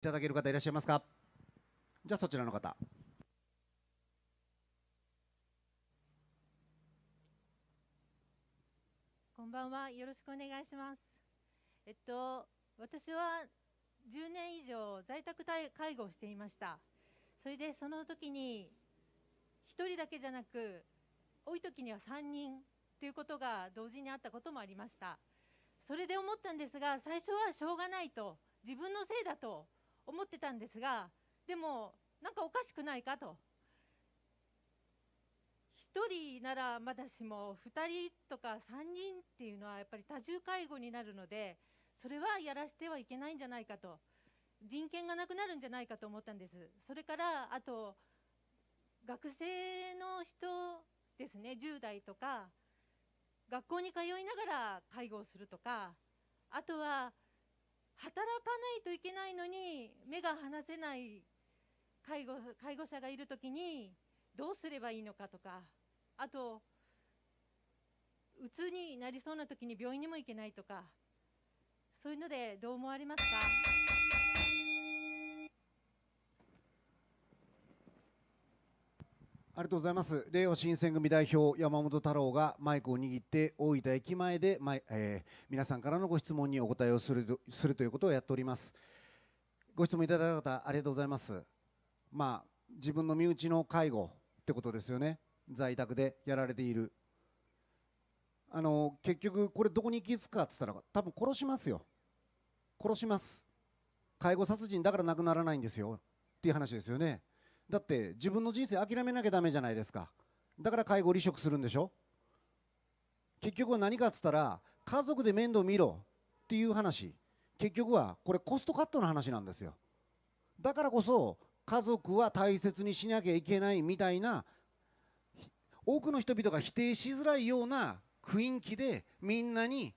いただける方いらっしゃいますかじゃあそちらの方こんばんはよろしくお願いしますえっと私は10年以上在宅介護をしていましたそれでその時に1人だけじゃなく多い時には3人ということが同時にあったこともありましたそれで思ったんですが最初はしょうがないと自分のせいだと思ってたんですがでもなんかおかしくないかと1人ならまだしも2人とか3人っていうのはやっぱり多重介護になるのでそれはやらしてはいけないんじゃないかと人権がなくなるんじゃないかと思ったんですそれからあと学生の人ですね10代とか学校に通いながら介護をするとかあとは働かないといけないのに目が離せない介護介護者がいる時にどうすればいいのかとかあとうつになりそうな時に病院にも行けないとかそういうのでどう思われますかありがとうございます。令和新選組代表山本太郎がマイクを握って大分駅前で、まえー、皆さんからのご質問にお答えをするするということをやっております。ご質問いただいた方ありがとうございます。まあ自分の身内の介護ってことですよね。在宅でやられている。あの結局これどこに行き着くかって言ったら多分殺しますよ。殺します。介護殺人だから亡くならないんですよっていう話ですよね。だって自分の人生諦めなきゃだめじゃないですかだから介護離職するんでしょ結局は何かっつったら家族で面倒見ろっていう話結局はこれコストカットの話なんですよだからこそ家族は大切にしなきゃいけないみたいな多くの人々が否定しづらいような雰囲気でみんなに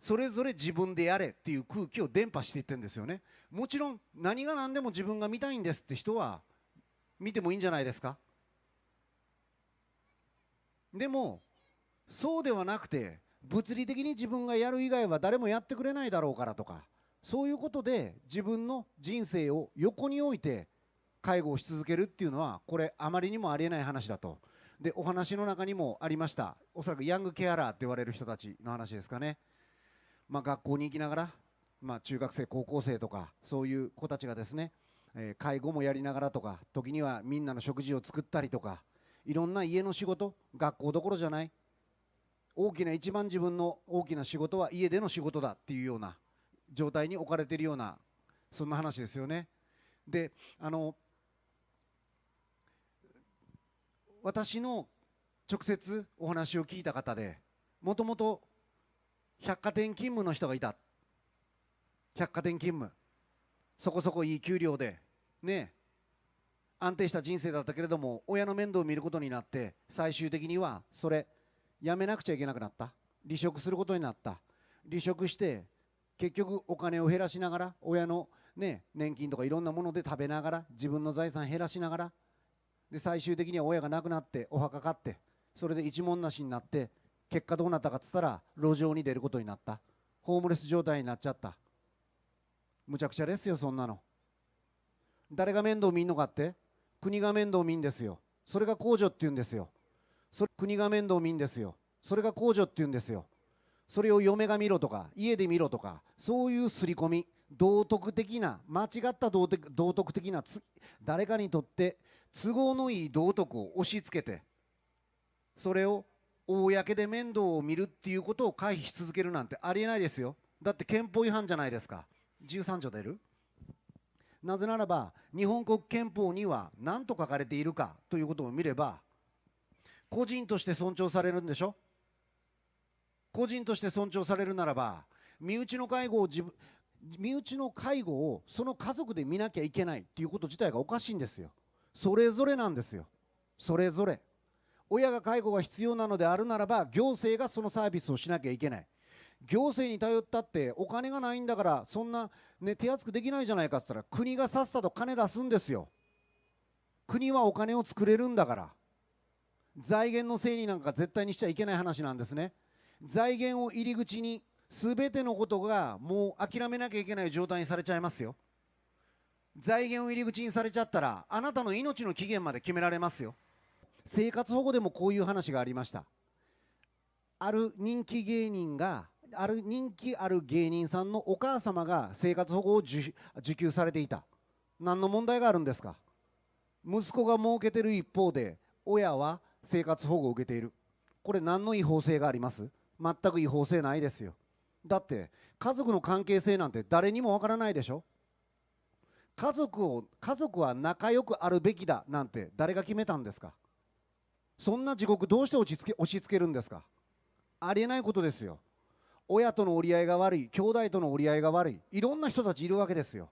それぞれ自分でやれっていう空気を伝播していってるんですよねもちろん何が何でも自分が見たいんですって人は見てもいいんじゃないですかでもそうではなくて物理的に自分がやる以外は誰もやってくれないだろうからとかそういうことで自分の人生を横に置いて介護をし続けるっていうのはこれあまりにもありえない話だとでお話の中にもありましたおそらくヤングケアラーって言われる人たちの話ですかね、まあ、学校に行きながら、まあ、中学生高校生とかそういう子たちがですねえ介護もやりながらとか時にはみんなの食事を作ったりとかいろんな家の仕事学校どころじゃない大きな一番自分の大きな仕事は家での仕事だっていうような状態に置かれているようなそんな話ですよね。であの私の直接お話を聞いた方でもともと百貨店勤務の人がいた百貨店勤務そこそこいい給料でね安定した人生だったけれども親の面倒を見ることになって最終的にはそれやめなくちゃいけなくなった離職することになった離職して結局お金を減らしながら親の、ね、年金とかいろんなもので食べながら自分の財産減らしながらで最終的には親が亡くなってお墓買ってそれで一文なしになって結果どうなったかっつったら路上に出ることになったホームレス状態になっちゃったむちゃくちゃですよそんなの誰が面倒見んのかって国が面倒見んですよそれが控除っていうんですよそれ国が面倒見んですよそれが控除っていうんですよそれを嫁が見ろとか家で見ろとかそういう刷り込み道徳的な間違った道徳的な誰かにとって都合のいい道徳を押し付けてそれを公で面倒を見るっていうことを回避し続けるなんてありえないですよだって憲法違反じゃないですか。13条出るなぜならば日本国憲法には何と書かれているかということを見れば個人として尊重されるんでしょ個人として尊重されるならば身内の介護を自分身内の介護をその家族で見なきゃいけないっていうこと自体がおかしいんですよそれぞれなんですよそれぞれ親が介護が必要なのであるならば行政がそのサービスをしなきゃいけない行政に頼ったってお金がないんだからそんな、ね、手厚くできないじゃないかって言ったら国がさっさと金出すんですよ国はお金を作れるんだから財源のせいになんか絶対にしちゃいけない話なんですね財源を入り口に全てのことがもう諦めなきゃいけない状態にされちゃいますよ財源を入り口にされちゃったらあなたの命の期限まで決められますよ生活保護でもこういう話がありましたある人気芸人がある人気ある芸人さんのお母様が生活保護を受給されていた何の問題があるんですか息子が儲けてる一方で親は生活保護を受けているこれ何の違法性があります全く違法性ないですよだって家族の関係性なんて誰にもわからないでしょ家族を家族は仲良くあるべきだなんて誰が決めたんですかそんな地獄どうして押し付けるんですかありえないことですよ親との折り合いが悪い兄弟との折り合いが悪いいろんな人たちいるわけですよ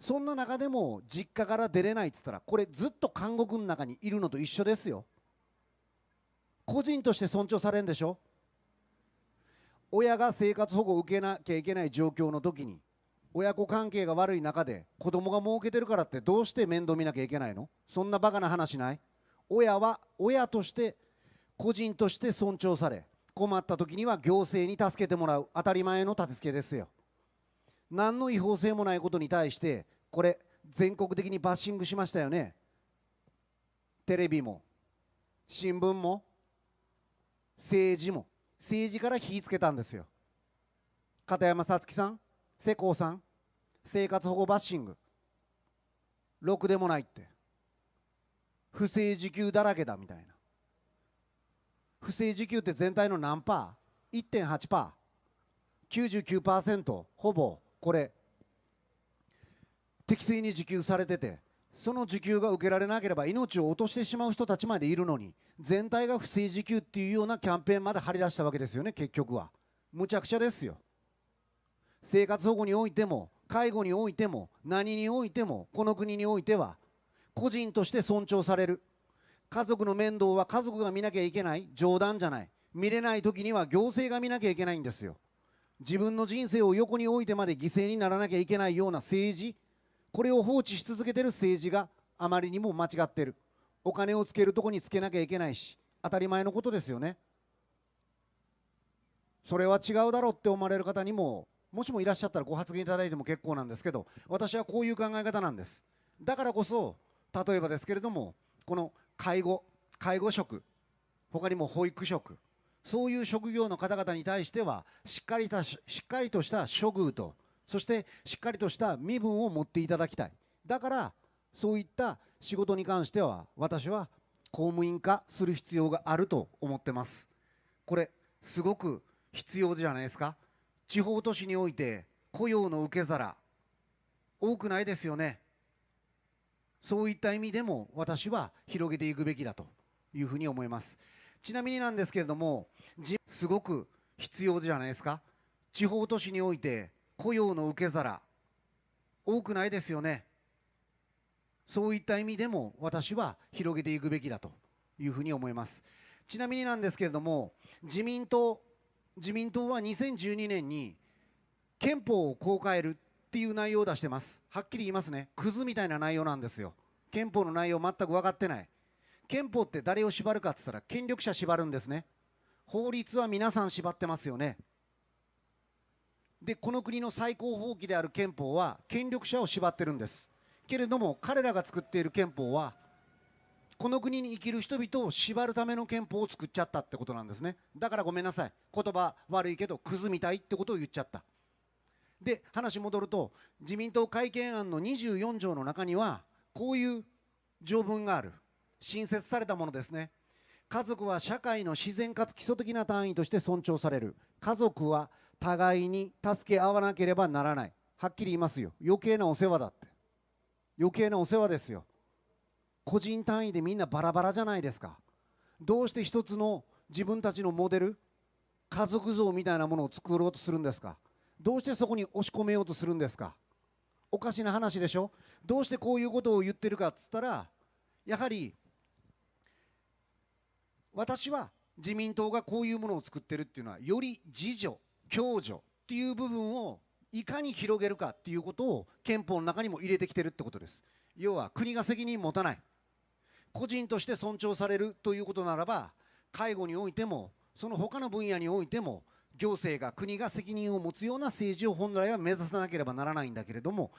そんな中でも実家から出れないっつったらこれずっと監獄の中にいるのと一緒ですよ個人として尊重されるんでしょ親が生活保護を受けなきゃいけない状況の時に親子関係が悪い中で子供が儲けてるからってどうして面倒見なきゃいけないのそんなバカな話ない親は親として個人として尊重され困った時には行政に助けてもらう当たり前の立て付けですよ何の違法性もないことに対してこれ全国的にバッシングしましたよねテレビも新聞も政治も政治から火つけたんですよ片山さつきさん世耕さん生活保護バッシングろくでもないって不正受給だらけだみたいな不正受給って全体の何パー ?1.8 パー99%ほぼこれ適正に受給されててその受給が受けられなければ命を落としてしまう人たちまでいるのに全体が不正受給っていうようなキャンペーンまで張り出したわけですよね結局はむちゃくちゃですよ生活保護においても介護においても何においてもこの国においては個人として尊重される家族の面倒は家族が見なきゃいけない冗談じゃない見れない時には行政が見なきゃいけないんですよ自分の人生を横に置いてまで犠牲にならなきゃいけないような政治これを放置し続けてる政治があまりにも間違ってるお金をつけるとこにつけなきゃいけないし当たり前のことですよねそれは違うだろうって思われる方にももしもいらっしゃったらご発言いただいても結構なんですけど私はこういう考え方なんですだからこそ例えばですけれどもこの介護介護職他にも保育職そういう職業の方々に対してはしっかりたしっかりとした処遇とそしてしっかりとした身分を持っていただきたいだからそういった仕事に関しては私は公務員化する必要があると思ってますこれすごく必要じゃないですか地方都市において雇用の受け皿多くないですよねそういった意味でも私は広げていくべきだというふうに思いますちなみになんですけれどもすごく必要じゃないですか地方都市において雇用の受け皿多くないですよねそういった意味でも私は広げていくべきだというふうに思いますちなみになんですけれども自民党自民党は2012年に憲法を公開るっていう内容を出してます。はっきり言いますね。クズみたいな内容なんですよ。憲法の内容全く分かってない。憲法って誰を縛るかって言ったら権力者縛るんですね。法律は皆さん縛ってますよね。で、この国の最高法規である憲法は権力者を縛ってるんです。けれども彼らが作っている憲法はこの国に生きる人々を縛るための憲法を作っちゃったってことなんですね。だからごめんなさい。言葉悪いけどクズみたいってことを言っちゃった。で話戻ると自民党改憲案の24条の中にはこういう条文がある新設されたものですね家族は社会の自然かつ基礎的な単位として尊重される家族は互いに助け合わなければならないはっきり言いますよ余計なお世話だって余計なお世話ですよ個人単位でみんなバラバラじゃないですかどうして一つの自分たちのモデル家族像みたいなものを作ろうとするんですかどうしてそこに押し込めようとするんですかおかしな話でしょどうしてこういうことを言ってるかっつったらやはり私は自民党がこういうものを作ってるっていうのはより自助共助っていう部分をいかに広げるかっていうことを憲法の中にも入れてきてるってことです要は国が責任持たない個人として尊重されるということならば介護においてもその他の分野においても行政が国が責任を持つような政治を本来は目指さなければならないんだけれども